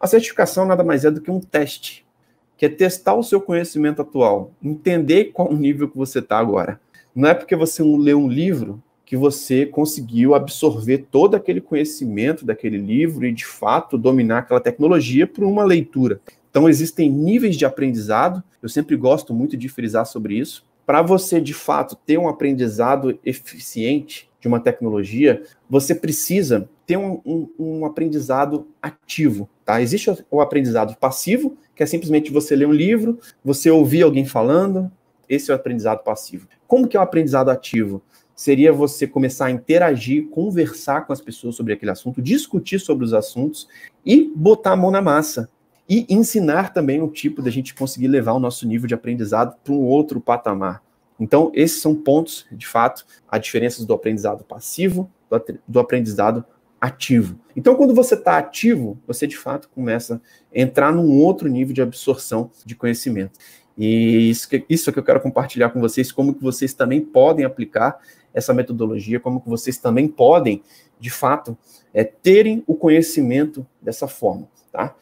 A certificação nada mais é do que um teste, que é testar o seu conhecimento atual, entender qual o nível que você está agora. Não é porque você lê um livro que você conseguiu absorver todo aquele conhecimento daquele livro e, de fato, dominar aquela tecnologia por uma leitura. Então, existem níveis de aprendizado, eu sempre gosto muito de frisar sobre isso. Para você, de fato, ter um aprendizado eficiente de uma tecnologia, você precisa ter um, um, um, aprendizado ativo, tá? Existe o aprendizado passivo, que é simplesmente você ler um livro, você ouvir alguém falando, esse é o aprendizado passivo. Como que é o aprendizado ativo? Seria você começar a interagir, conversar com as pessoas sobre aquele assunto, discutir sobre os assuntos e botar a mão na massa, e ensinar também o tipo da gente conseguir levar o nosso nível de aprendizado para um outro patamar. Então, esses são pontos, de fato, a diferença do aprendizado passivo, do aprendizado ativo. Então, quando você está ativo, você de fato começa a entrar num outro nível de absorção de conhecimento. E isso que, isso é que eu quero compartilhar com vocês, como que vocês também podem aplicar essa metodologia, como que vocês também podem, de fato, é, terem o conhecimento dessa forma, tá?